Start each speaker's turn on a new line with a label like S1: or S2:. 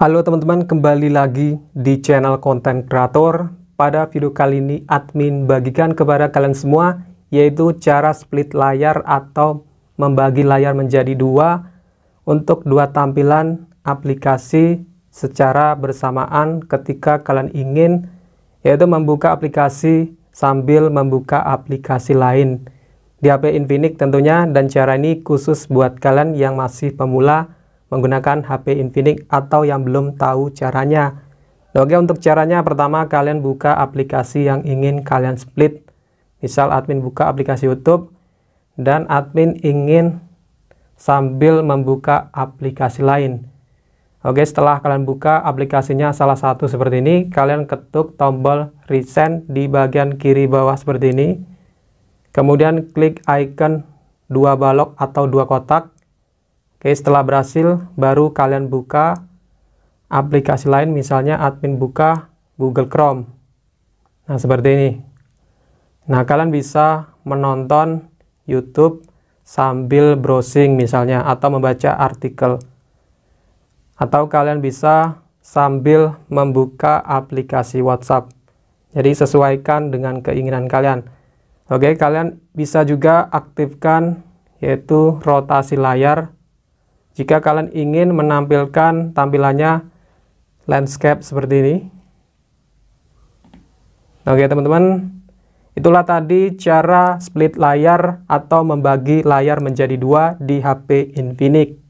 S1: Halo teman-teman, kembali lagi di channel konten kreator. Pada video kali ini admin bagikan kepada kalian semua yaitu cara split layar atau membagi layar menjadi dua untuk dua tampilan aplikasi secara bersamaan ketika kalian ingin yaitu membuka aplikasi sambil membuka aplikasi lain di HP Infinix tentunya dan cara ini khusus buat kalian yang masih pemula menggunakan HP Infinix atau yang belum tahu caranya. oke, untuk caranya pertama kalian buka aplikasi yang ingin kalian split. Misal admin buka aplikasi YouTube dan admin ingin sambil membuka aplikasi lain. Oke, setelah kalian buka aplikasinya salah satu seperti ini, kalian ketuk tombol resend di bagian kiri bawah seperti ini. Kemudian klik icon dua balok atau dua kotak Oke, setelah berhasil, baru kalian buka aplikasi lain, misalnya admin buka Google Chrome. Nah, seperti ini. Nah, kalian bisa menonton YouTube sambil browsing misalnya, atau membaca artikel. Atau kalian bisa sambil membuka aplikasi WhatsApp. Jadi, sesuaikan dengan keinginan kalian. Oke, kalian bisa juga aktifkan yaitu rotasi layar jika kalian ingin menampilkan tampilannya landscape seperti ini. Oke teman-teman, itulah tadi cara split layar atau membagi layar menjadi dua di HP Infinix.